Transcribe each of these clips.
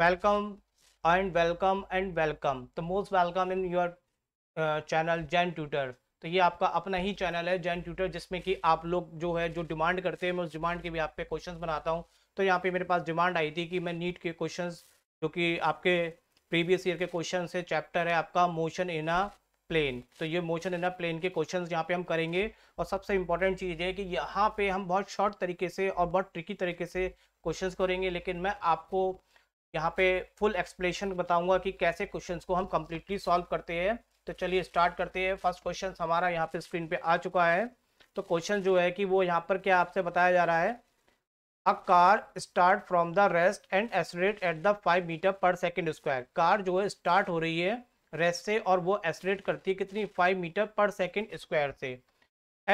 welcome and welcome and welcome the most welcome in your channel Jain tutor तो ये आपका अपना ही चैनल है जैन ट्यूटर जिसमें कि आप लोग जो है जो डिमांड करते हैं मैं उस डिमांड के भी आप पे क्वेश्चंस बनाता हूँ तो यहाँ पे मेरे पास डिमांड आई थी कि मैं नीट के क्वेश्चंस जो कि आपके प्रीवियस ईयर के क्वेश्चन है चैप्टर है आपका मोशन इन अ प्लेन तो ये मोशन इन अ प्लेन के क्वेश्चन यहाँ पे हम करेंगे और सबसे इंपॉर्टेंट चीज़ है कि यहाँ पे हम बहुत शॉर्ट तरीके से और बहुत ट्रिकी तरीके से क्वेश्चन करेंगे लेकिन मैं आपको यहाँ पे फुल एक्सप्लेशन बताऊंगा कि कैसे क्वेश्चंस को हम कम्प्लीटली सॉल्व करते हैं तो चलिए स्टार्ट करते हैं फर्स्ट क्वेश्चन हमारा यहाँ पे स्क्रीन पे आ चुका है तो क्वेश्चन जो है कि वो यहाँ पर क्या आपसे बताया जा रहा है a car start from the rest and accelerate at the five metre per second square car जो है स्टार्ट हो रही है रेस्ट से और वो एसरेट करती है कितनी five metre per second square से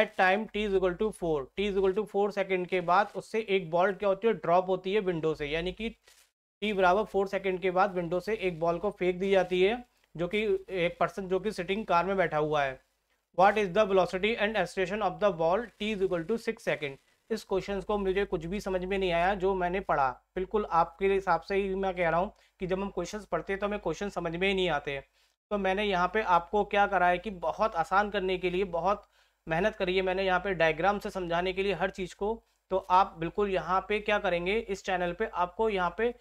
at time t equal to four t equal to four second के बाद उससे एक बॉल क्या होती है ड्रॉप होती है विंडो से यानी कि टी बराबर फोर सेकेंड के बाद विंडो से एक बॉल को फेंक दी जाती है जो कि एक पर्सन जो कि सिटिंग कार में बैठा हुआ है what is the velocity and acceleration of the ball t is equal to six second इस क्वेश्चन को मुझे कुछ भी समझ में नहीं आया जो मैंने पढ़ा बिल्कुल आपके हिसाब से ही मैं कह रहा हूँ कि जब हम क्वेश्चन पढ़ते हैं तो हमें क्वेश्चन समझ में ही नहीं आते तो मैंने यहाँ पे आपको क्या करा है कि बहुत आसान करने के लिए बहुत मेहनत करी है मैंने यहाँ पे डायग्राम से समझाने के लिए हर चीज़ को तो आप बिल्कुल यहाँ पे क्या करेंगे इस चैनल पे आपको यहाँ पे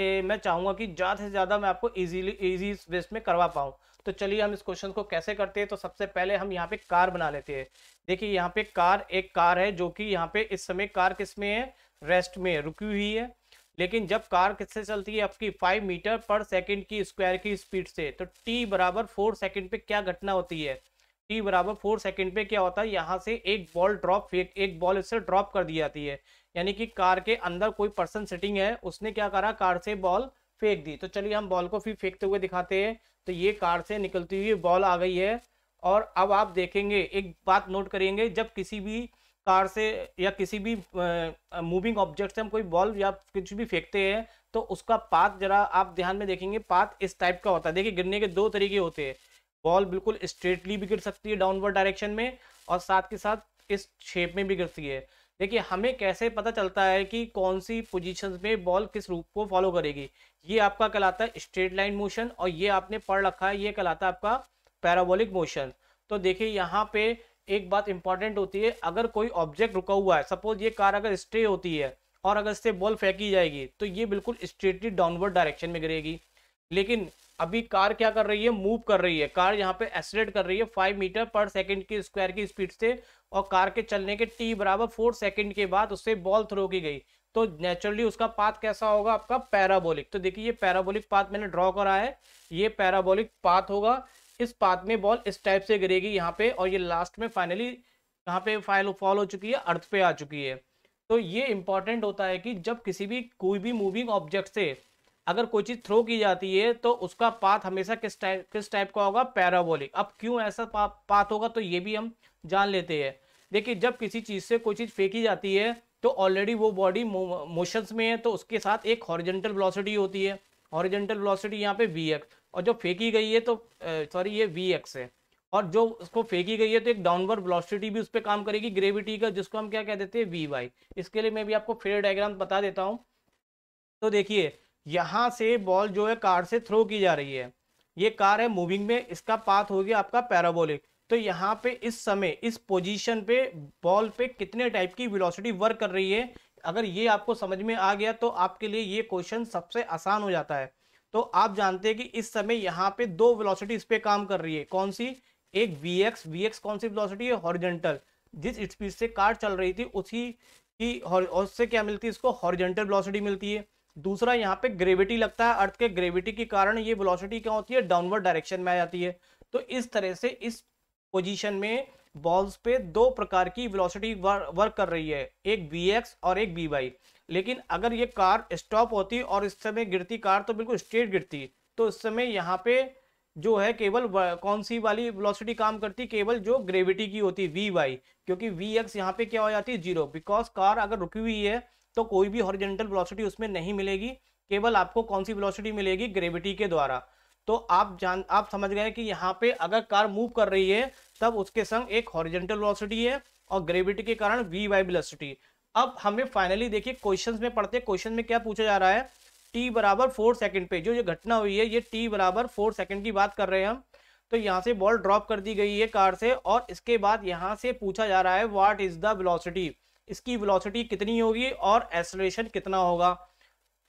मैं चाहूंगा कि ज़्यादा से ज़्यादा मैं आपको इजीली इजी वेस्ट में करवा पाऊं तो चलिए हम इस क्वेश्चन को कैसे करते हैं तो सबसे पहले हम यहाँ पे कार बना लेते हैं देखिए यहाँ पे कार एक कार है जो कि यहाँ पे इस समय कार किस में है रेस्ट में रुकी हुई है लेकिन जब कार किससे चलती है आपकी फाइव मीटर पर सेकेंड की स्क्वायर की स्पीड से तो टी बराबर फोर सेकेंड पे क्या घटना होती है टी बराबर फोर सेकेंड पे क्या होता है यहाँ से एक बॉल ड्रॉप एक बॉल इससे ड्रॉप कर दी जाती है यानी कि कार के अंदर कोई पर्सन सिटिंग है उसने क्या करा कार से बॉल फेंक दी तो चलिए हम बॉल को फिर फेंकते हुए दिखाते हैं तो ये कार से निकलती हुई बॉल आ गई है और अब आप देखेंगे एक बात नोट करेंगे जब किसी भी कार से या किसी भी मूविंग ऑब्जेक्ट से हम कोई बॉल या कुछ भी फेंकते हैं तो उसका पात जरा आप ध्यान में देखेंगे पात इस टाइप का होता है देखिए गिरने के दो तरीके होते हैं बॉल बिल्कुल स्ट्रेटली भी गिर सकती है डाउनवर्ड डायरेक्शन में और साथ के साथ इस शेप में भी गिरती है देखिए हमें कैसे पता चलता है कि कौन सी पोजिशन में बॉल किस रूप को फॉलो करेगी ये आपका कहलाता है स्ट्रेट लाइन मोशन और ये आपने पढ़ रखा है ये कहलाता है आपका पैराबोलिक मोशन तो देखिए यहाँ पे एक बात इंपॉर्टेंट होती है अगर कोई ऑब्जेक्ट रुका हुआ है सपोज ये कार अगर स्टे होती है और अगर इससे बॉल फेंकी जाएगी तो ये बिल्कुल स्ट्रेटली डाउनवर्ड डायरेक्शन में गिरेगी लेकिन अभी कार क्या कर रही है मूव कर रही है कार यहाँ पे एसलेट कर रही है फाइव मीटर पर सेकंड की स्क्वायर की स्पीड से और कार के चलने के टी बराबर फोर सेकंड के बाद उससे बॉल थ्रो की गई तो नेचुरली उसका पाथ कैसा होगा आपका पैराबोलिक तो देखिए ये पैराबोलिक पाथ मैंने ड्रॉ करा है ये पैराबोलिक पाथ होगा इस पाथ में बॉल इस टाइप से गिरेगी यहाँ पे और ये लास्ट में फाइनली यहाँ पे फाइल फॉल हो चुकी है अर्थ पे आ चुकी है तो ये इंपॉर्टेंट होता है कि जब किसी भी कोई भी मूविंग ऑब्जेक्ट से अगर कोई चीज थ्रो की जाती है तो उसका पाथ हमेशा किस टाइप किस टाइप का होगा पैराबोलिक अब क्यों ऐसा पा, पाथ होगा तो ये भी हम जान लेते हैं देखिए जब किसी चीज से कोई चीज फेंकी जाती है तो ऑलरेडी वो बॉडी मोशंस में है तो उसके साथ एक हॉरिजेंटल वेलोसिटी होती है हॉरिजेंटल वेलोसिटी यहाँ पे वी एक्स और जो फेंकी गई है तो सॉरी ये वी एक्स है और जो उसको फेंकी गई है तो एक डाउनवर्ड वेलोसिटी भी उस पर काम करेगी ग्रेविटी का जिसको हम क्या कह देते हैं वी वाई इसके लिए मैं भी आपको फेयर डायग्राम बता देता हूँ तो देखिए यहाँ से बॉल जो है कार से थ्रो की जा रही है ये कार है मूविंग में इसका पाथ हो गया आपका पैराबोलिक तो यहाँ पे इस समय इस पोजीशन पे बॉल पे कितने टाइप की वेलोसिटी वर्क कर रही है अगर ये आपको समझ में आ गया तो आपके लिए ये क्वेश्चन सबसे आसान हो जाता है तो आप जानते हैं कि इस समय यहाँ पे दो वेलोसिटी इस पर काम कर रही है कौन सी एक वी एक्स वी एक्स कौन सी वेलोसिटी है हॉर्जेंटल जिस स्पीड से कार चल रही थी उसी की उससे क्या मिलती है इसको हॉर्जेंटल वेलोसिटी मिलती है दूसरा यहाँ पे ग्रेविटी लगता है अर्थ के ग्रेविटी के कारण ये वेलोसिटी क्या होती है डाउनवर्ड डायरेक्शन में आ जाती है तो इस तरह से इस पोजीशन में बॉल्स पे दो प्रकार की वेलोसिटी वर्क कर रही है एक बी एक्स और एक बी वाई लेकिन अगर ये कार स्टॉप होती और इस समय गिरती कार तो बिल्कुल स्ट्रेट गिरती तो इस समय यहाँ पे जो है केवल कौन सी वाली वेलोसिटी काम करती केवल जो ग्रेविटी की होती वी वाई क्योंकि वी एक्स यहाँ पे क्या हो जाती है जीरो बिकॉज कार अगर रुकी हुई है तो कोई भी हॉरिजेंटल वेलोसिटी उसमें नहीं मिलेगी केवल आपको कौन सी वेलोसिटी मिलेगी ग्रेविटी के द्वारा तो आप जान आप समझ गए कि यहाँ पे अगर कार मूव कर रही है तब उसके संग एक हॉरिजेंटल वेलोसिटी है और ग्रेविटी के कारण वी वाई वेलोसिटी अब हमें फाइनली देखिए क्वेश्चंस में पढ़ते हैं क्वेश्चन में क्या पूछा जा रहा है टी बराबर फोर सेकंड पे जो ये घटना हुई है ये टी बराबर फोर सेकेंड की बात कर रहे हैं हम तो यहाँ से बॉल ड्रॉप कर दी गई है कार से और इसके बाद यहाँ से पूछा जा रहा है वाट इज द वेलोसिटी इसकी वेलोसिटी कितनी होगी और एसलेशन कितना होगा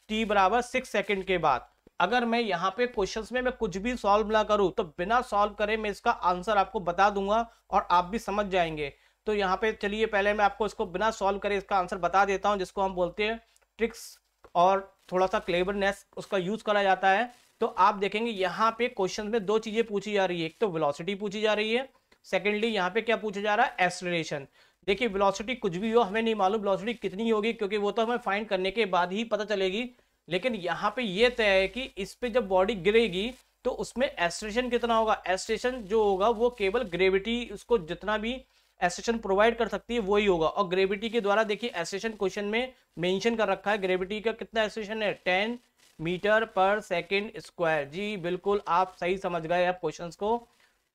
टी बराबर सिक्स सेकेंड के बाद अगर मैं यहाँ पे क्वेश्चंस में मैं कुछ भी सॉल्व ना करूँ तो बिना सॉल्व करे मैं इसका आंसर आपको बता दूंगा और आप भी समझ जाएंगे तो यहाँ पे चलिए पहले मैं आपको इसको बिना सॉल्व करे इसका आंसर बता देता हूँ जिसको हम बोलते हैं ट्रिक्स और थोड़ा सा क्लेवरनेस उसका यूज करा जाता है तो आप देखेंगे यहाँ पे क्वेश्चन में दो चीजें पूछी जा रही है एक तो वेलोसिटी पूछी जा रही है सेकेंडली यहाँ पे क्या पूछा जा रहा है एसलेशन देखिए वेलोसिटी कुछ भी हो हमें नहीं मालूम वेलोसिटी कितनी होगी क्योंकि वो तो हमें फाइंड करने के बाद ही पता चलेगी लेकिन यहाँ पे ये तय है कि इस पे जब बॉडी गिरेगी तो उसमें एस्ट्रेशन कितना होगा एस्ट्रेशन जो होगा वो केवल ग्रेविटी उसको जितना भी एस्ट्रेशन प्रोवाइड कर सकती है वही होगा और ग्रेविटी के द्वारा देखिए एस्ट्रेशन क्वेश्चन में मैंशन कर रखा है ग्रेविटी का कितना एस्ट्रेशन है ten metre per second square जी बिल्कुल आप सही समझ गए आप क्वेश्चन को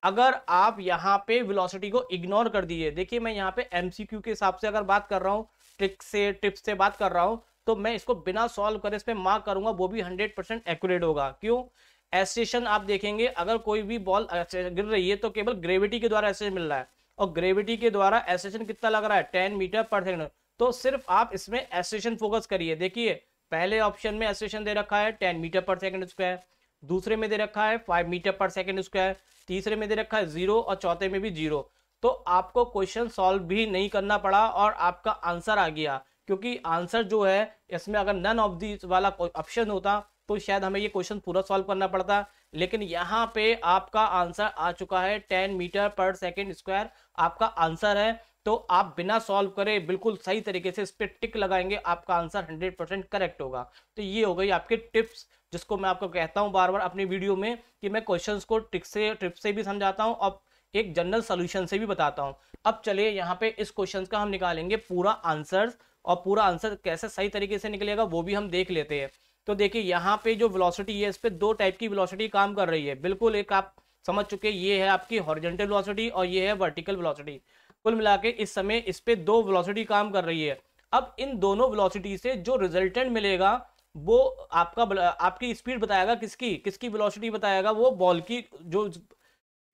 अगर आप यहाँ पे वेलोसिटी को इग्नोर कर दीजिए देखिए मैं यहाँ पे एमसीक्यू के हिसाब से अगर बात कर रहा हूँ ट्रिक से टिप्स से बात कर रहा हूँ तो मैं इसको बिना सॉल्व करे इस पर मार्क करूंगा वो भी हंड्रेड परसेंट एक्यूरेट होगा क्यों एसेशन आप देखेंगे अगर कोई भी बॉल गिर रही है तो केवल ग्रेविटी के द्वारा एसेशन मिल रहा है और ग्रेविटी के द्वारा एसेशन कितना लग रहा है टेन मीटर पर सेकेंड तो सिर्फ आप इसमें एसेशन फोकस करिए देखिए पहले ऑप्शन में एसेशन दे रखा है ten metre per second square दूसरे में दे रखा है five metre per second square तीसरे में दे रखा है जीरो और चौथे में भी जीरो तो आपको क्वेश्चन सॉल्व भी नहीं करना पड़ा और आपका आंसर आ गया क्योंकि आंसर जो है इसमें अगर नन ऑफ दी वाला ऑप्शन होता तो शायद हमें ये क्वेश्चन पूरा सॉल्व करना पड़ता लेकिन यहाँ पे आपका आंसर आ चुका है ten metre per second square आपका आंसर है तो आप बिना सॉल्व करे बिल्कुल सही तरीके से इस पर टिक लगाएंगे आपका आंसर 100 परसेंट करेक्ट होगा तो ये हो गई आपके टिप्स जिसको मैं आपको कहता हूँ बार बार अपनी वीडियो में कि मैं क्वेश्चंस को टिक से ट्रिप से भी समझाता हूँ और एक जनरल सोल्यूशन से भी बताता हूँ अब चलिए यहाँ पे इस क्वेश्चन का हम निकालेंगे पूरा आंसर और पूरा आंसर कैसे सही तरीके से निकलेगा वो भी हम देख लेते हैं तो देखिए यहाँ पे जो वेलोसिटी है इस पर दो टाइप की वेलोसिटी काम कर रही है बिल्कुल एक आप समझ चुके ये है आपकी हॉरिजेंटल वेलोसिटी और ये है वर्टिकल वेलोसिटी कुल मिला इस समय इस पर दो वेलोसिटी काम कर रही है अब इन दोनों वेलोसिटी से जो रिजल्टेंट मिलेगा वो आपका आपकी स्पीड बताएगा किसकी किसकी वेलोसिटी बताएगा वो बॉल की जो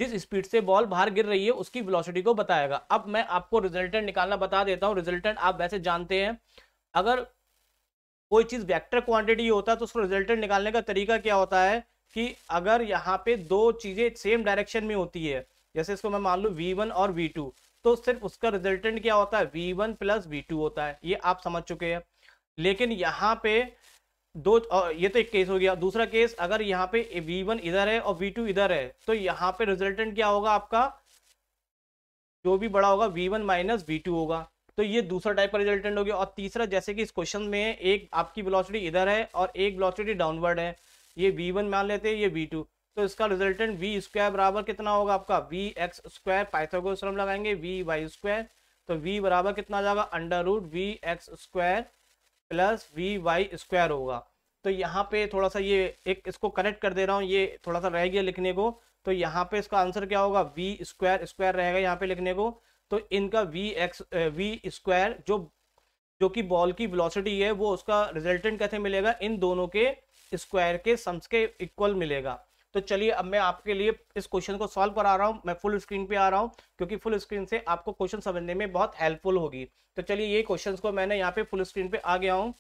जिस स्पीड से बॉल बाहर गिर रही है उसकी वेलोसिटी को बताएगा अब मैं आपको रिजल्टेंट निकालना बता देता हूँ रिजल्टेंट आप वैसे जानते हैं अगर कोई चीज़ वेक्टर क्वांटिटी होता है तो उसको रिजल्टेंट निकालने का तरीका क्या होता है कि अगर यहाँ पे दो चीज़ें सेम डायरेक्शन में होती है जैसे इसको मैं मान लूँ वी वन और वी टू तो सिर्फ उसका रिजल्टेंट क्या होता है v one plus v two होता है ये आप समझ चुके हैं लेकिन यहाँ पे दो ये तो एक केस हो गया दूसरा केस अगर यहाँ पे वी वन इधर है और वी टू इधर है तो यहाँ पे रिजल्टेंट क्या होगा आपका जो भी बड़ा होगा v one minus v two होगा तो ये दूसरा टाइप का रिजल्टेंट हो गया और तीसरा जैसे कि इस क्वेश्चन में एक आपकी वेलोसिटी इधर है और एक वेलोसिटी डाउनवर्ड है ये v1 मान लेते हैं ये v2 तो इसका रिजल्टेंट वी स्क्वायर बराबर कितना होगा आपका v x square Pythagoras theorem लगाएंगे वी वाई स्क्वायर तो वी बराबर कितना जाएगा under root v x square plus v y square होगा तो यहाँ पे थोड़ा सा ये एक इसको कनेक्ट कर दे रहा हूँ ये थोड़ा सा रह गया लिखने को तो यहाँ पे इसका आंसर क्या होगा वी स्क्वायर स्क्वायर रहेगा यहाँ पे लिखने को तो इनका वी एक्स वी स्क्वायर जो जो कि बॉल की वेलोसिटी है वो उसका रिजल्टेंट कैसे मिलेगा इन दोनों के स्क्वायर के सम्स के इक्वल मिलेगा तो चलिए अब मैं आपके लिए इस क्वेश्चन को सॉल्व करा रहा हूँ मैं फुल स्क्रीन पे आ रहा हूँ क्योंकि फुल स्क्रीन से आपको क्वेश्चन समझने में बहुत हेल्पफुल होगी तो चलिए ये क्वेश्चन को मैंने यहाँ पे फुल स्क्रीन पे आ गया हूँ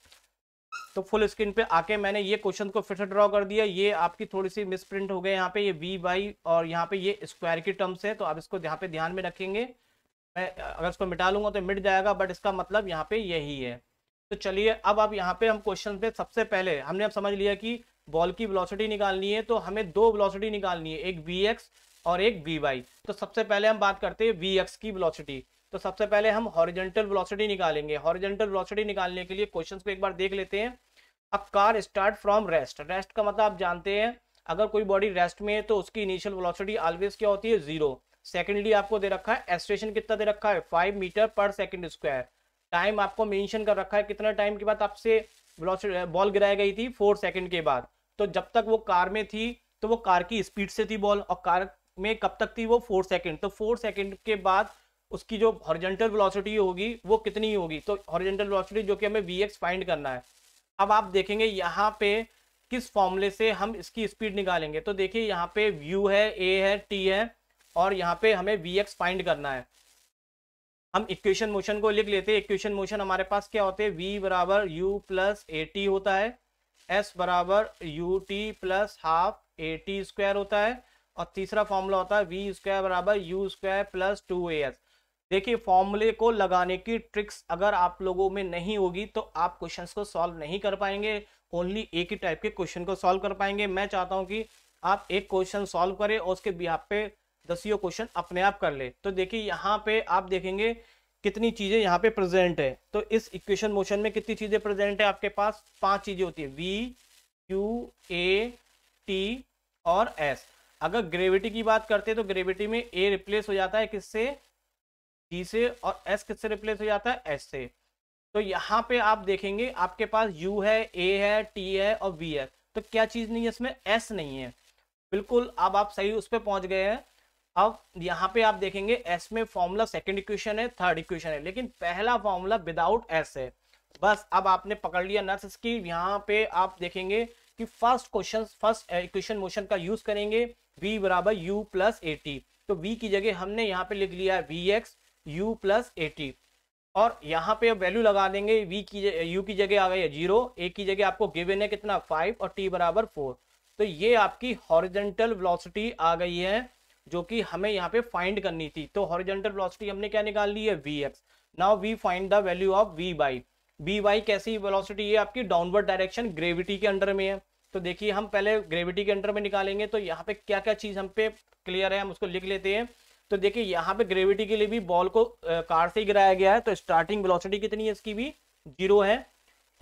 तो फुल स्क्रीन पे आके मैंने ये क्वेश्चन को फिर से ड्रॉ कर दिया ये आपकी थोड़ी सी मिसप्रिंट हो गए यहाँ पे ये वी वाई और यहाँ पे ये स्क्वायर की टर्म्स है तो आप इसको यहाँ पे ध्यान में रखेंगे मैं अगर इसको मिटा लूंगा तो मिट जाएगा बट इसका मतलब यहाँ पे यही है तो चलिए अब अब यहाँ पे हम क्वेश्चन पे सबसे पहले हमने अब समझ लिया कि बॉल की वेलोसिटी निकालनी है तो हमें दो वेलोसिटी निकालनी है एक वी एक्स और एक वी वाई तो सबसे पहले हम बात करते हैं वी एक्स की वेलोसिटी तो सबसे पहले हम हॉरिजेंटल वेलोसिटी निकालेंगे हॉरिजेंटल वेलोसिटी निकालने के लिए क्वेश्चन को एक बार देख लेते हैं अब car start from rest rest का मतलब आप जानते हैं अगर कोई बॉडी रेस्ट में है तो उसकी इनिशियल वेलोसिटी ऑलवेज क्या होती है जीरो सेकेंडली आपको दे रखा है एस्ट्रेशन कितना दे रखा है five metre per second square time आपको मेंशन कर रखा है कितना टाइम के बाद आपसे बॉल गिराई गई थी फोर सेकंड के बाद तो जब तक वो कार में थी तो वो कार की स्पीड से थी बॉल और कार में कब तक थी वो फोर सेकंड तो फोर सेकंड के बाद उसकी जो हॉरिजेंटल वेलोसिटी होगी वो कितनी होगी तो हॉरिजेंटल वेलोसिटी जो कि हमें वी एक्स फाइंड करना है अब आप देखेंगे यहाँ पे किस फॉर्मूले से हम इसकी स्पीड निकालेंगे तो देखिए यहाँ पे व्यू है ए है टी है और यहाँ पे हमें वी एक्स फाइंड करना है हम इक्वेशन मोशन को लिख लेते हैं इक्वेशन मोशन हमारे पास क्या होते हैं वी बराबर यू प्लस ए टी होता है एस बराबर u t plus half a t square होता है और तीसरा फॉर्मूला होता है वी स्क्वायर बराबर u square plus two a s देखिए फॉर्मूले को लगाने की ट्रिक्स अगर आप लोगों में नहीं होगी तो आप क्वेश्चंस को सॉल्व नहीं कर पाएंगे ओनली एक ही टाइप के क्वेश्चन को सॉल्व कर पाएंगे मैं चाहता हूं कि आप एक क्वेश्चन सॉल्व करें और उसके बिहार पे दसियों क्वेश्चन e अपने आप कर ले तो देखिए यहाँ पे आप देखेंगे कितनी चीज़ें यहाँ पे प्रेजेंट है तो इस इक्वेशन मोशन में कितनी चीज़ें प्रेजेंट है आपके पास पांच चीज़ें होती है वी क्यू ए टी और एस अगर ग्रेविटी की बात करते हैं तो ग्रेविटी में ए रिप्लेस हो जाता है किससे जी से और एस किससे रिप्लेस हो जाता है एस से तो यहाँ पे आप देखेंगे आपके पास यू है ए है टी है और वी है तो क्या चीज़ नहीं है इसमें एस नहीं है बिल्कुल अब आप सही उस पर पहुंच गए हैं अब यहाँ पे आप देखेंगे एस में फॉर्मूला सेकंड इक्वेशन है थर्ड इक्वेशन है लेकिन पहला फॉर्मूला विदाउट एस है बस अब आपने पकड़ लिया नर्स की यहाँ पे आप देखेंगे कि first question first equation motion का यूज करेंगे v बराबर यू प्लस ए तो v की जगह हमने यहाँ पे लिख लिया v x u plus a और यहाँ पे वैल्यू लगा देंगे v की u की जगह आ गई है जीरो ए की जगह आपको गिवेन है कितना फाइव और t बराबर फोर तो ये आपकी हॉरिजेंटल वेलोसिटी आ गई है जो कि हमें यहाँ पे फाइंड करनी थी तो हॉरिजेंटल वेलोसिटी हमने क्या निकाल ली है v x now we find the value of v by v y कैसी वेलोसिटी है आपकी डाउनवर्ड डायरेक्शन ग्रेविटी के अंडर में है तो देखिए हम पहले ग्रेविटी के अंडर में निकालेंगे तो यहाँ पे क्या क्या चीज़ हम पे क्लियर है हम उसको लिख लेते हैं तो देखिए यहाँ पे ग्रेविटी के लिए भी बॉल को कार से गिराया गया है तो स्टार्टिंग वेलोसिटी कितनी है इसकी भी जीरो है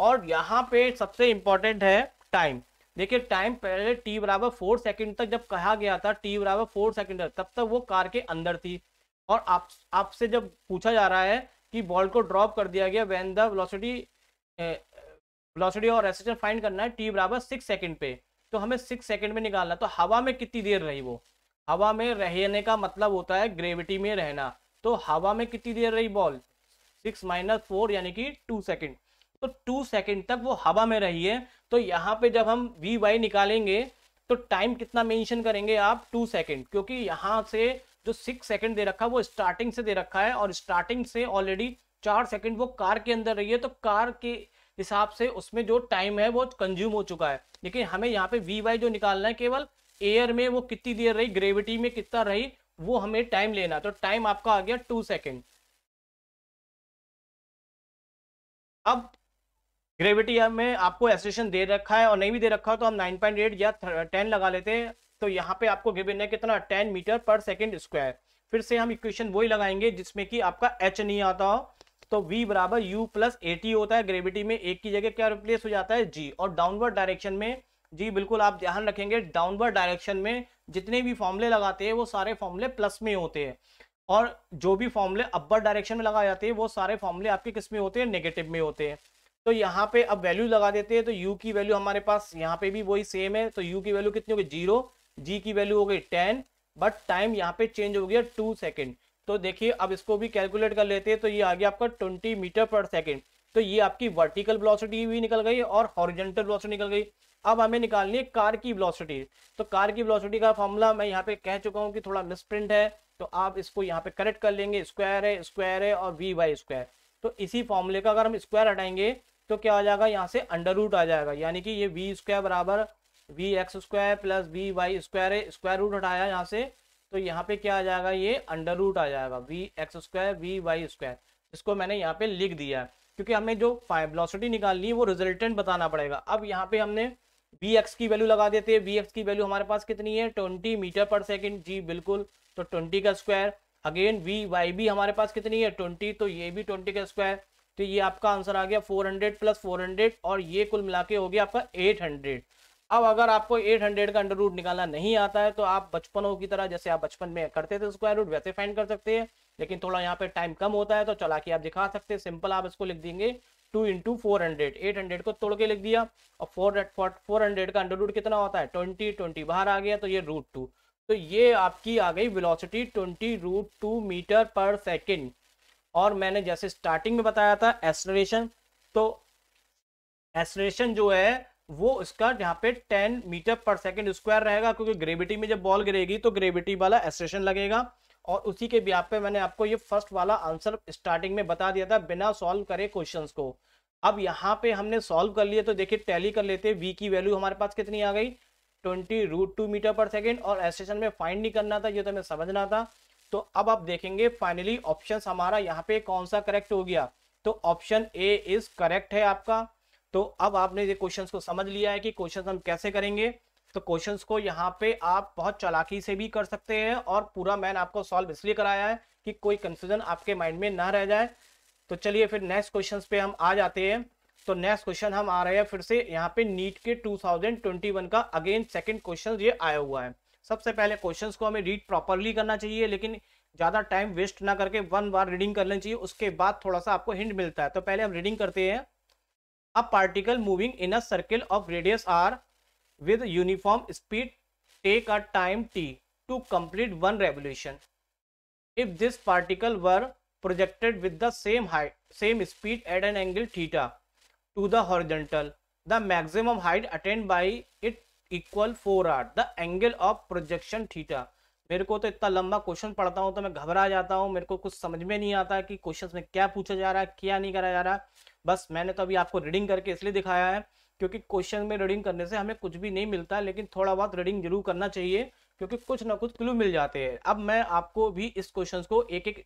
और यहाँ पे सबसे इंपॉर्टेंट है टाइम देखिए टाइम पहले टी बराबर फोर सेकेंड तक जब कहा गया था टी बराबर फोर सेकेंड तक तब तक वो कार के अंदर थी और आप आपसे जब पूछा जा रहा है कि बॉल को ड्रॉप कर दिया गया वैन द वेलोसिटी वेलोसिटी और रेसिस्टेंस फाइंड करना है टी बराबर सिक्स सेकेंड पे तो हमें सिक्स सेकेंड में निकालना तो हवा में कितनी देर रही वो हवा में रहने का मतलब होता है ग्रेविटी में रहना तो हवा में कितनी देर रही बॉल सिक्स माइनस फोर यानी कि टू सेकेंड तो टू सेकेंड तक वो हवा में रही है तो यहाँ पे जब हम वी वाई निकालेंगे तो टाइम कितना मेंशन करेंगे आप टू सेकेंड क्योंकि यहाँ से जो सिक्स सेकेंड दे रखा है वो स्टार्टिंग से दे रखा है और स्टार्टिंग से ऑलरेडी चार सेकेंड वो कार के अंदर रही है तो कार के हिसाब से उसमें जो टाइम है वो कंज्यूम हो चुका है लेकिन हमें यहाँ पे वी वाई जो निकालना है केवल एयर में वो कितनी देर रही ग्रेविटी में कितना रही वो हमें टाइम लेना तो टाइम आपका आ गया टू सेकेंड अब ग्रेविटी में आपको एसेशन दे रखा है और नहीं भी दे रखा तो हम 9.8 या 10 लगा लेते तो यहाँ पे आपको गिवन है कितना 10 मीटर पर सेकेंड स्क्वायर फिर से हम इक्वेशन वही लगाएंगे जिसमें कि आपका एच नहीं आता हो तो वी बराबर यू प्लस एटी होता है ग्रेविटी में एक की जगह क्या रिप्लेस हो जाता है जी और डाउनवर्ड डायरेक्शन में जी बिल्कुल आप ध्यान रखेंगे डाउनवर्ड डायरेक्शन में जितने भी फॉर्मूले लगाते हैं वो सारे फॉर्मूले प्लस में होते हैं और जो भी फॉर्मूले अपर डायरेक्शन में लगाए जाते हैं वो सारे फॉर्मूले आपके किस में होते हैं नेगेटिव में होते हैं तो यहाँ पे अब वैल्यू लगा देते हैं तो u की वैल्यू हमारे पास यहाँ पे भी वही सेम है तो u की वैल्यू कितनी होगी जीरो g की वैल्यू हो गई टेन बट टाइम यहाँ पे चेंज हो गया टू सेकेंड तो देखिए अब इसको भी कैलकुलेट कर लेते हैं तो ये आ गया आपका ट्वेंटी मीटर पर सेकेंड तो ये आपकी वर्टिकल ब्लॉसिटी भी निकल गई और हॉरिजेंटल ब्लॉसिटी निकल गई अब हमें निकालनी है कार की ब्लॉसिटी तो कार की ब्लॉसिटी का फॉर्मूला मैं यहाँ पे कह चुका हूँ कि थोड़ा मिसप्रिंट है तो आप इसको यहाँ पे करेक्ट कर लेंगे स्क्वायर है स्क्वायर है और वी बाई स्क्वायर तो इसी फॉर्मूले का अगर हम स्क्वायर हटाएंगे तो क्या आ जाएगा यहाँ से अंडर रूट आ जाएगा यानी कि ये वी स्क्वायर बराबर v x square plus v y square square root हटाया यहाँ से तो यहाँ पे क्या आ जाएगा ये अंडर रूट आ जाएगा v x square v y square इसको मैंने यहाँ पे लिख दिया है क्योंकि हमें जो वेलोसिटी निकालनी है वो रिजल्टेंट बताना पड़ेगा अब यहाँ पे हमने वी एक्स की वैल्यू लगा देते हैं वी एक्स की वैल्यू हमारे पास कितनी है ट्वेंटी मीटर पर सेकेंड जी बिल्कुल तो ट्वेंटी का स्क्वायर अगेन वी वाई भी हमारे पास कितनी है ट्वेंटी तो ये भी ट्वेंटी का स्क्वायर तो ये आपका आंसर आ गया 400 प्लस 400 और ये कुल मिला के हो गया आपका 800 अब अगर आपको 800 का अंडर रूट निकालना नहीं आता है तो आप बचपनों की तरह जैसे आप बचपन में करते थे स्क्वायर रूट वैसे फाइंड कर सकते हैं लेकिन थोड़ा यहाँ पे टाइम कम होता है तो चला के आप दिखा सकते हैं सिंपल आप इसको लिख देंगे two into four hundred eight hundred को तोड़ के लिख दिया और फोर फोर हंड्रेड का अंडर रूट कितना होता है ट्वेंटी ट्वेंटी बाहर आ गया तो ये रूट टू तो ये आपकी आ गई velocity twenty root two metre per second और मैंने जैसे स्टार्टिंग में बताया था एसलेशन तो एसलेशन जो है वो उसका यहाँ पे 10 मीटर पर सेकेंड स्क्वायर रहेगा क्योंकि ग्रेविटी में जब बॉल गिरेगी तो ग्रेविटी वाला एसलेशन लगेगा और उसी के ब्याप पे मैंने आपको ये फर्स्ट वाला आंसर स्टार्टिंग में बता दिया था बिना सॉल्व करे क्वेश्चंस को अब यहाँ पे हमने सॉल्व कर लिए तो देखिए टैली कर लेते हैं वी की वैल्यू हमारे पास कितनी आ गई twenty root two metre per second और एसेशन में फाइंड नहीं करना था ये तो हमें समझना था तो अब आप देखेंगे फाइनली ऑप्शन हमारा यहाँ पे कौन सा करेक्ट हो गया तो ऑप्शन ए इज करेक्ट है आपका तो अब आपने ये क्वेश्चंस को समझ लिया है कि क्वेश्चंस हम कैसे करेंगे तो क्वेश्चंस को यहाँ पे आप बहुत चालाकी से भी कर सकते हैं और पूरा मैंने आपको सॉल्व इसलिए कराया है कि कोई कंफ्यूजन आपके माइंड में ना रह जाए तो चलिए फिर नेक्स्ट क्वेश्चन पे हम आ जाते हैं तो नेक्स्ट क्वेश्चन हम आ रहे हैं फिर से यहाँ पे नीट के टू का अगेन सेकेंड क्वेश्चन ये आया हुआ है सबसे पहले क्वेश्चन को हमें रीड प्रॉपरली करना चाहिए लेकिन ज़्यादा टाइम वेस्ट ना करके वन बार रीडिंग कर लेनी चाहिए उसके बाद थोड़ा सा आपको हिंट मिलता है तो पहले हम रीडिंग करते हैं a particle moving in a circle of radius r with uniform speed take a time t to complete one revolution if this particle were projected with the same height same speed at an angle theta to the horizontal the maximum height attained by it equal four r the angle of projection theta मेरे को तो इतना लंबा question पढ़ता हूँ तो मैं घबरा जाता हूँ मेरे को कुछ समझ में नहीं आता कि क्वेश्चन में क्या पूछा जा रहा है क्या नहीं करा जा रहा बस मैंने तो अभी आपको रीडिंग करके इसलिए दिखाया है क्योंकि क्वेश्चन में रीडिंग करने से हमें कुछ भी नहीं मिलता लेकिन थोड़ा बहुत रीडिंग जरूर करना चाहिए क्योंकि कुछ ना कुछ क्लू मिल जाते हैं अब मैं आपको भी इस क्वेश्चन को एक एक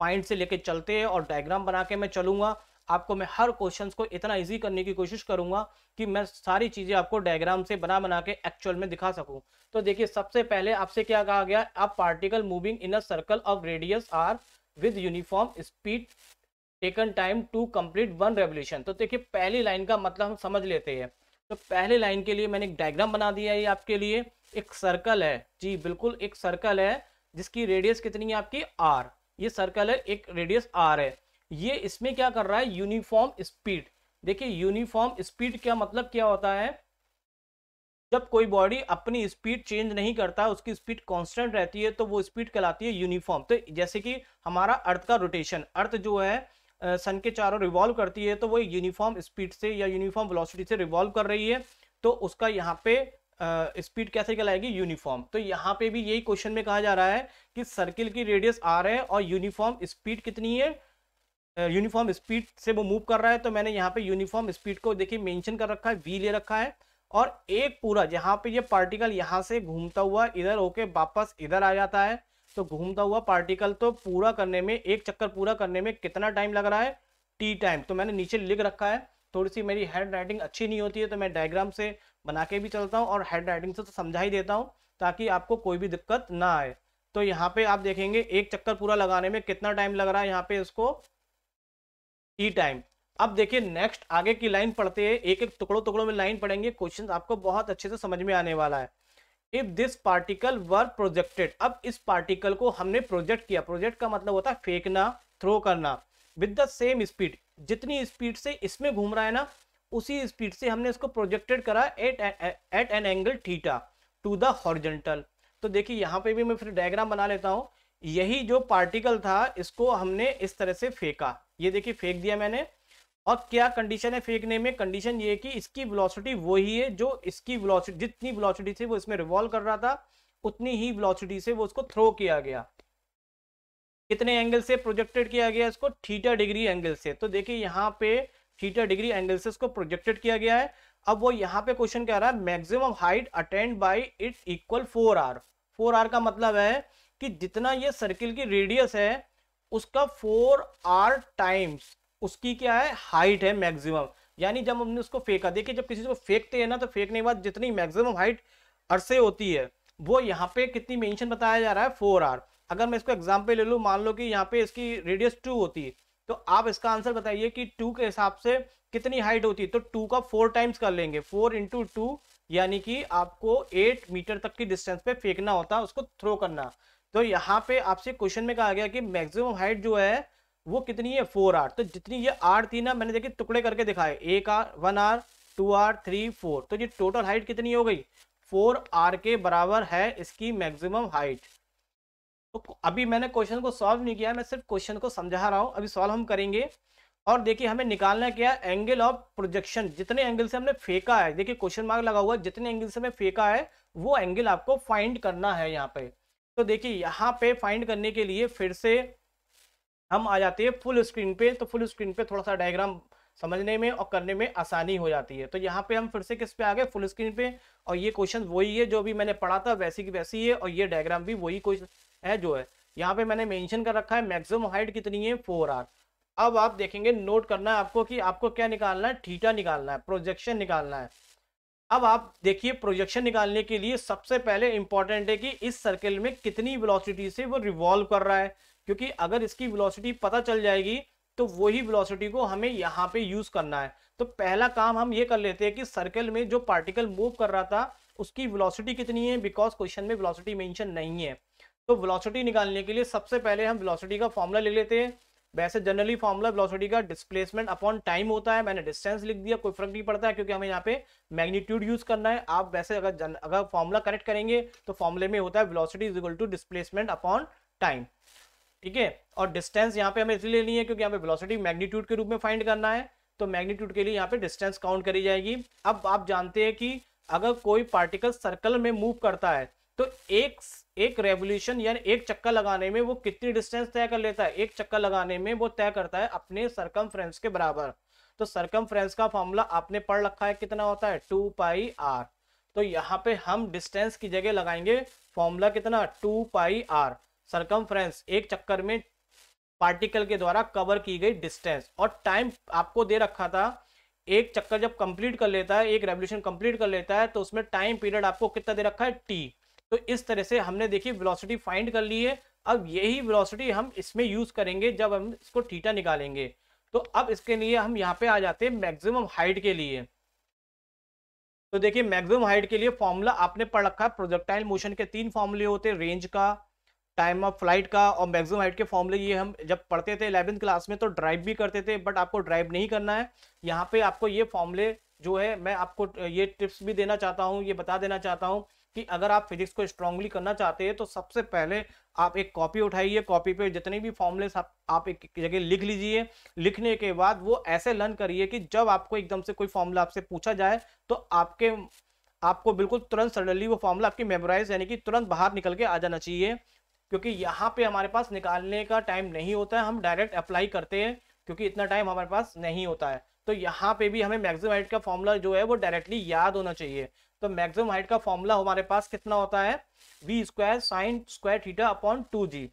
पॉइंट से लेके चलते हैं और डायग्राम बना के मैं चलूंगा आपको मैं हर क्वेश्चन को इतना ईजी करने की कोशिश करूंगा कि मैं सारी चीज़ें आपको डायग्राम से बना बना के एक्चुअल में दिखा सकूं तो देखिए सबसे पहले आपसे क्या कहा गया आप particle moving in a circle of radius r with uniform speed taken time to complete one revolution तो देखिए पहली लाइन का मतलब हम समझ लेते हैं तो पहले लाइन के लिए मैंने एक डायग्राम बना दिया है आपके लिए एक सर्कल है जी बिल्कुल एक सर्कल है जिसकी रेडियस कितनी है आपकी आर ये सर्कल है एक रेडियस आर है ये इसमें क्या कर रहा है यूनिफॉर्म स्पीड देखिए यूनिफॉर्म स्पीड क्या मतलब क्या होता है जब कोई बॉडी अपनी स्पीड चेंज नहीं करता उसकी स्पीड कांस्टेंट रहती है तो वो स्पीड कहलाती है यूनिफॉर्म तो जैसे कि हमारा अर्थ का रोटेशन अर्थ जो है सन के चारों रिवॉल्व करती है तो वो यूनिफॉर्म स्पीड से या यूनिफॉर्म वेलोसिटी से रिवॉल्व कर रही है तो उसका यहाँ पे स्पीड कैसे कहलाएगी यूनिफॉर्म तो यहाँ पे भी यही क्वेश्चन में कहा जा रहा है कि सर्किल की रेडियस आ रहे है और यूनिफॉर्म स्पीड कितनी है यूनिफॉर्म स्पीड से वो मूव कर रहा है तो मैंने यहाँ पे यूनिफॉर्म स्पीड को देखिए मेंशन कर रखा है वी ले रखा है और एक पूरा जहाँ पे ये पार्टिकल यहाँ से घूमता हुआ इधर होके वापस इधर आ जाता है तो घूमता हुआ पार्टिकल तो पूरा करने में एक चक्कर पूरा करने में कितना टाइम लग रहा है टी टाइम तो मैंने नीचे लिख रखा है थोड़ी सी मेरी हैंड राइटिंग अच्छी नहीं होती है तो मैं डायग्राम से बना के भी चलता हूँ और हैंड राइटिंग से तो समझा ही देता हूँ ताकि आपको कोई भी दिक्कत ना आए तो यहाँ पे आप देखेंगे एक चक्कर पूरा लगाने में कितना टाइम लग रहा है यहाँ पे इसको टी e टाइम अब देखिए नेक्स्ट आगे की लाइन पढ़ते हैं एक एक टुकड़ों टुकड़ों में लाइन पढ़ेंगे क्वेश्चन आपको बहुत अच्छे से समझ में आने वाला है if this particle were projected अब इस पार्टिकल को हमने प्रोजेक्ट किया प्रोजेक्ट का मतलब होता है फेंकना थ्रो करना विद द सेम स्पीड जितनी स्पीड से इसमें घूम रहा है ना उसी स्पीड से हमने इसको प्रोजेक्टेड करा at at an angle theta to the horizontal तो देखिए यहाँ पे भी मैं फिर डायग्राम बना लेता हूँ यही जो पार्टिकल था इसको हमने इस तरह से फेंका ये देखिए फेंक दिया मैंने और क्या कंडीशन है फेंकने में कंडीशन ये कि इसकी वेलोसिटी वही है जो इसकी वेलोसिटी जितनी वेलोसिटी से वो इसमें रिवॉल्व कर रहा था उतनी ही वेलोसिटी से वो उसको थ्रो किया गया कितने एंगल से प्रोजेक्टेड किया गया इसको थीटा डिग्री एंगल से तो देखिए यहाँ पे थीटा डिग्री एंगल से इसको प्रोजेक्टेड किया गया है अब वो यहाँ पे क्वेश्चन कह रहा है maximum height attained by it's equal four r four r का मतलब है कि जितना ये सर्किल की रेडियस है उसका फोर आर टाइम्स उसकी क्या है हाइट है मैक्सिमम यानी जब हमने उसको फेंका देखिए जब किसी को फेंकते हैं ना तो फेंकने के बाद जितनी मैक्सिमम हाइट अरसे होती है वो यहाँ पे कितनी मेंशन बताया जा रहा है फोर आर अगर मैं इसको एग्जाम्पल ले लूँ मान लो कि यहाँ पे इसकी रेडियस टू होती तो आप इसका आंसर बताइए कि टू के हिसाब से कितनी हाइट होती तो टू का फोर टाइम्स कर लेंगे फोर इंटू टू यानी कि आपको एट मीटर तक की डिस्टेंस पे फेंकना होता है उसको थ्रो करना तो यहाँ पे आपसे क्वेश्चन में कहा गया कि मैक्सिमम हाइट जो है वो कितनी है फोर आर तो जितनी ये आर थी ना मैंने देखिए टुकड़े करके दिखाए एक r one r two r three four तो ये टोटल हाइट कितनी हो गई फोर आर के बराबर है इसकी मैक्सिमम हाइट तो अभी मैंने क्वेश्चन को सॉल्व नहीं किया मैं सिर्फ क्वेश्चन को समझा रहा हूँ अभी सॉल्व हम करेंगे और देखिए हमें निकालना क्या एंगल ऑफ प्रोजेक्शन जितने एंगल से हमने फेंका है देखिए क्वेश्चन मार्क लगा हुआ है जितने एंगल से हमें फेंका है वो एंगल आपको फाइंड करना है यहाँ पे तो देखिए यहाँ पे फाइंड करने के लिए फिर से हम आ जाते हैं फुल स्क्रीन पे तो फुल स्क्रीन पे थोड़ा सा डायग्राम समझने में और करने में आसानी हो जाती है तो यहाँ पे हम फिर से किस पे आ गए फुल स्क्रीन पे और ये क्वेश्चन वही है जो भी मैंने पढ़ा था वैसी की वैसी है और ये डायग्राम भी वही क्वेश्चन है जो है यहाँ पे मैंने मेंशन कर रखा है मैक्सिमम हाइट कितनी है फोर आर अब आप देखेंगे नोट करना है आपको कि आपको क्या निकालना है ठीटा निकालना है प्रोजेक्शन निकालना है अब आप देखिए प्रोजेक्शन निकालने के लिए सबसे पहले इंपॉर्टेंट है कि इस सर्कल में कितनी वेलोसिटी से वो रिवॉल्व कर रहा है क्योंकि अगर इसकी वेलोसिटी पता चल जाएगी तो वही वेलोसिटी को हमें यहाँ पे यूज करना है तो पहला काम हम ये कर लेते हैं कि सर्कल में जो पार्टिकल मूव कर रहा था उसकी वेलोसिटी कितनी है बिकॉज क्वेश्चन में वेलोसिटी मेंशन नहीं है तो वेलोसिटी निकालने के लिए सबसे पहले हम वेलोसिटी का फॉर्मूला ले लेते हैं वैसे जनरली फॉर्मूला वेलोसिटी का डिस्प्लेसमेंट अपॉन टाइम होता है मैंने डिस्टेंस लिख दिया कोई फर्क नहीं पड़ता है क्योंकि हमें यहाँ पे मैग्नीट्यूड यूज करना है आप वैसे अगर जन, अगर फॉर्मूला करेक्ट करेंगे तो फॉर्मूले में होता है velocity is equal to displacement upon time ठीक है और डिस्टेंस यहाँ पे हमें इसलिए लेनी है क्योंकि यहाँ पे वेलोसिटी मैग्नीट्यूड के रूप में फाइंड करना है तो मैग्नीट्यूड के लिए यहाँ पे डिस्टेंस काउंट करी जाएगी अब आप जानते हैं कि अगर कोई पार्टिकल सर्कल में मूव करता है तो एक एक रेवोल्यूशन यानी एक चक्कर लगाने में वो कितनी डिस्टेंस तय कर लेता है एक चक्कर लगाने में वो तय करता है अपने सरकम के बराबर तो सरकम का फॉर्मूला आपने पढ़ रखा है कितना होता है टू पाई आर तो यहाँ पे हम डिस्टेंस की जगह लगाएंगे फॉर्मूला कितना टू पाई आर सरकम एक चक्कर में पार्टिकल के द्वारा कवर की गई डिस्टेंस और टाइम आपको दे रखा था एक चक्कर जब कंप्लीट कर लेता है एक रेवल्यूशन कंप्लीट कर लेता है तो उसमें टाइम पीरियड आपको कितना दे रखा है टी तो इस तरह से हमने देखिए वेलोसिटी फाइंड कर ली है अब यही वेलोसिटी हम इसमें यूज करेंगे जब हम इसको थीटा निकालेंगे तो अब इसके लिए हम यहाँ पे आ जाते हैं मैक्सिमम हाइट के लिए तो देखिए मैक्सिमम हाइट के लिए फॉर्मूला आपने पढ़ रखा है प्रोजेक्टाइल मोशन के तीन फॉर्मूले होते हैं रेंज का टाइम ऑफ फ्लाइट का और मैक्सिमम हाइट के फॉर्मूले ये हम जब पढ़ते थे इलेवेंथ क्लास में तो ड्राइव भी करते थे बट आपको ड्राइव नहीं करना है यहाँ पे आपको ये फॉर्मूले जो है मैं आपको ये टिप्स भी देना चाहता हूँ ये बता देना चाहता हूँ कि अगर आप फिजिक्स को स्ट्रांगली करना चाहते हैं तो सबसे पहले आप एक कॉपी उठाइए कॉपी पे जितने भी फॉर्मुले आप, आप एक जगह लिख लीजिए लिखने के बाद वो ऐसे लर्न करिए कि जब आपको एकदम से कोई फॉर्मूला आपसे पूछा जाए तो आपके आपको बिल्कुल तुरंत सडनली वो फॉर्मूला आपकी मेमोराइज यानी कि तुरंत बाहर निकल के आ जाना चाहिए क्योंकि यहाँ पे हमारे पास निकालने का टाइम नहीं होता है हम डायरेक्ट अप्लाई करते हैं क्योंकि इतना टाइम हमारे पास नहीं होता है तो यहाँ पे भी हमें मैक्सिमाइट का फॉर्मूला जो है वो डायरेक्टली याद होना चाहिए तो मैक्सिमम हाइट का फॉर्मूला हमारे पास कितना होता है v square sine square theta upon two g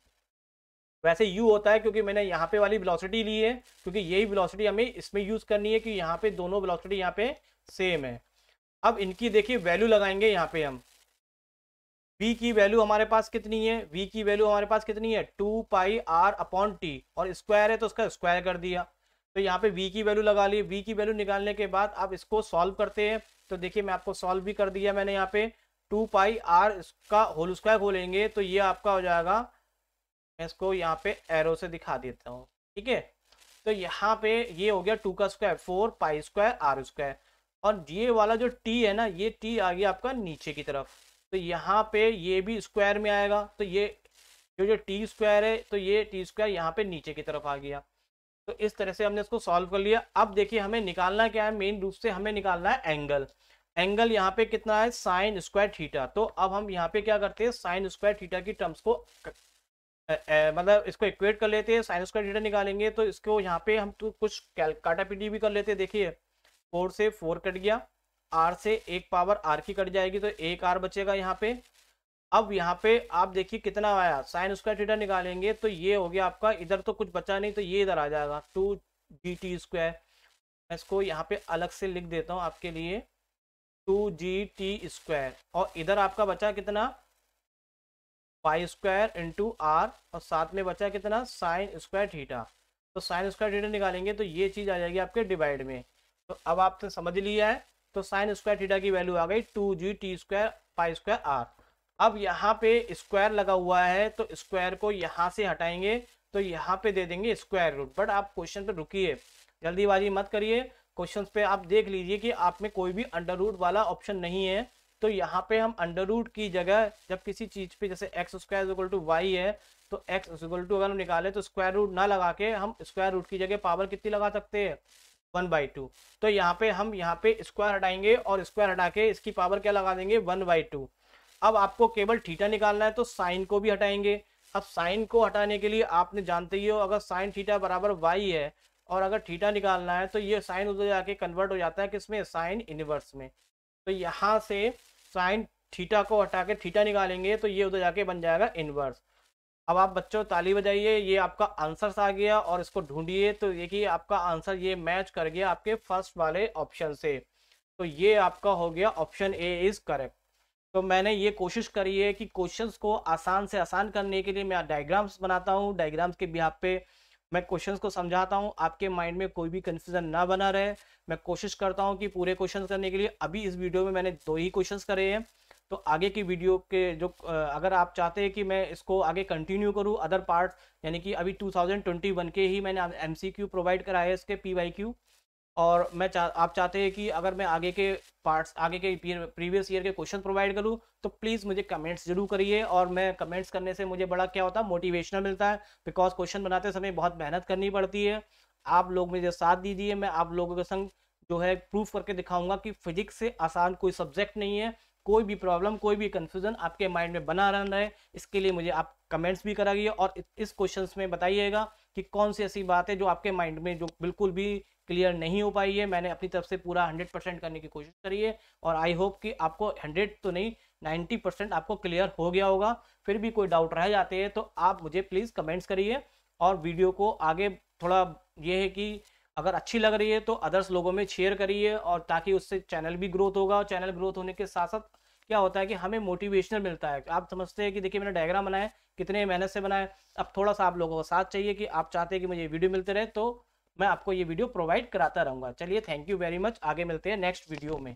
वैसे यू होता है क्योंकि मैंने यहाँ पे वाली वेलोसिटी ली है क्योंकि यही वेलोसिटी हमें इसमें यूज करनी है कि यहाँ पे दोनों वेलोसिटी यहाँ पे सेम है अब इनकी देखिए वैल्यू लगाएंगे यहाँ पे हम v की वैल्यू हमारे पास कितनी है v की वैल्यू हमारे पास कितनी है two pi r upon t और स्क्वायर है तो उसका स्क्वायर कर दिया तो यहाँ पे v की वैल्यू लगा ली v की वैल्यू निकालने के बाद आप इसको सॉल्व करते हैं तो देखिए मैं आपको सॉल्व भी कर दिया मैंने यहाँ पे टू पाई आर इसका होल स्क्वायर खोलेंगे तो ये आपका हो जाएगा मैं इसको यहाँ पे एरो से दिखा देता हूँ ठीक है तो यहाँ पे ये हो गया टू का square four pi square r square और ये वाला जो टी है ना ये टी आ गया आपका नीचे की तरफ तो यहाँ पे ये भी स्क्वायर में आएगा तो ये जो जो टी स्क्वायर है तो ये टी स्क्वायर यहाँ पे नीचे की तरफ आ गया तो इस तरह से हमने इसको सॉल्व कर लिया अब देखिए हमें निकालना क्या है मेन रूप से हमें निकालना है एंगल एंगल यहाँ पे कितना है साइन स्क्वायर थीटा तो अब हम यहाँ पे क्या करते हैं साइन स्क्वायर थीटा की टर्म्स को मतलब इसको इक्वेट कर लेते हैं साइन स्क्वायर थीटा निकालेंगे तो इसको यहाँ पे हम तो कुछ काटा पीटी भी कर लेते हैं देखिए फोर से फोर कट गया आर से एक पावर आर की कट जाएगी तो एक आर बचेगा यहाँ पे अब यहाँ पे आप देखिए कितना आया साइन स्क्वायर थीटा निकालेंगे तो ये हो गया आपका इधर तो कुछ बचा नहीं तो ये इधर आ जाएगा टू जी टी स्क्वायर मैं इसको यहाँ पे अलग से लिख देता हूँ आपके लिए टू जी टी स्क्वायर और इधर आपका बचा कितना पाई स्क्वायर इंटू आर और साथ में बचा कितना साइन स्क्वायर थीटा तो साइन स्क्वायर थीटा निकालेंगे तो ये चीज़ आ जाएगी आपके डिवाइड में तो अब आपने समझ लिया है तो साइन स्क्वायर थीटा की वैल्यू आ गई two g t square pi square r अब यहाँ पे स्क्वायर लगा हुआ है तो स्क्वायर को यहाँ से हटाएंगे तो यहाँ पे दे देंगे स्क्वायर रूट बट आप क्वेश्चन पे रुकिए जल्दीबाजी मत करिए क्वेश्चन पे आप देख लीजिए कि आप में कोई भी अंडर रूट वाला ऑप्शन नहीं है तो यहाँ पे हम अंडर रूट की जगह जब किसी चीज पे जैसे x square equal to y है तो एक्स इक्वल टू अगर हम निकाले तो स्क्वायर रूट ना लगा के हम स्क्वायर रूट की जगह पावर कितनी लगा सकते हैं वन बाई टू तो यहाँ पे हम यहाँ पे स्क्वायर हटाएंगे और स्क्वायर हटा के इसकी पावर क्या लगा देंगे वन बाई टू अब आपको केवल थीटा निकालना है तो साइन को भी हटाएंगे अब साइन को हटाने के लिए आपने जानते ही हो अगर साइन थीटा बराबर वाई है और अगर थीटा निकालना है तो ये साइन उधर जाके कन्वर्ट हो जाता है किसमें साइन इनवर्स में तो यहाँ से साइन थीटा को हटा के थीटा निकालेंगे तो ये उधर जाके बन जाएगा इनवर्स अब आप बच्चों ताली बजाइए ये आपका आंसर आ गया और इसको ढूंढिए तो देखिए आपका आंसर ये मैच कर गया आपके फर्स्ट वाले ऑप्शन से तो ये आपका हो गया ऑप्शन ए इज़ करेक्ट तो मैंने ये कोशिश करी है कि क्वेश्चंस को आसान से आसान करने के लिए मैं डायग्राम्स बनाता हूँ डायग्राम्स के बिहार पे मैं क्वेश्चंस को समझाता हूँ आपके माइंड में कोई भी कन्फ्यूजन ना बना रहे मैं कोशिश करता हूँ कि पूरे क्वेश्चन करने के लिए अभी इस वीडियो में मैंने दो ही क्वेश्चन करे हैं तो आगे की वीडियो के जो अगर आप चाहते हैं कि मैं इसको आगे कंटिन्यू करूँ अदर पार्ट यानी कि अभी 2021 के ही मैंने एमसीक्यू प्रोवाइड कराया है इसके पीवाईक्यू और मैं चा आप चाहते हैं कि अगर मैं आगे के पार्ट्स आगे के प्रीवियस ईयर के क्वेश्चन प्रोवाइड करूं तो प्लीज़ मुझे कमेंट्स जरूर करिए और मैं कमेंट्स करने से मुझे बड़ा क्या होता है मोटिवेशनल मिलता है बिकॉज क्वेश्चन बनाते समय बहुत मेहनत करनी पड़ती है आप लोग मुझे साथ दीजिए मैं आप लोगों के संग जो है प्रूफ करके दिखाऊंगा कि फिजिक्स से आसान कोई सब्जेक्ट नहीं है कोई भी प्रॉब्लम कोई भी कन्फ्यूजन आपके माइंड में बना रहना है इसके लिए मुझे आप कमेंट्स भी कराइए और इस क्वेश्चन में बताइएगा कि कौन सी ऐसी बात है जो आपके माइंड में जो बिल्कुल भी क्लियर नहीं हो पाई है मैंने अपनी तरफ से पूरा हंड्रेड परसेंट करने की कोशिश करी है और आई होप कि आपको हंड्रेड तो नहीं नाइन्टी परसेंट आपको क्लियर हो गया होगा फिर भी कोई डाउट रह जाते हैं तो आप मुझे प्लीज़ कमेंट्स करिए और वीडियो को आगे थोड़ा ये है कि अगर अच्छी लग रही है तो अदर्स लोगों में शेयर करिए और ताकि उससे चैनल भी ग्रोथ होगा और चैनल ग्रोथ होने के साथ साथ क्या होता है कि हमें मोटिवेशनल मिलता है आप समझते हैं कि देखिए मैंने डायग्राम बनाया कितने मेहनत से बनाया अब थोड़ा सा आप लोगों का साथ चाहिए कि आप चाहते हैं कि मुझे वीडियो मिलते रहे तो मैं आपको ये वीडियो प्रोवाइड कराता रहूँगा चलिए थैंक यू वेरी मच आगे मिलते हैं नेक्स्ट वीडियो में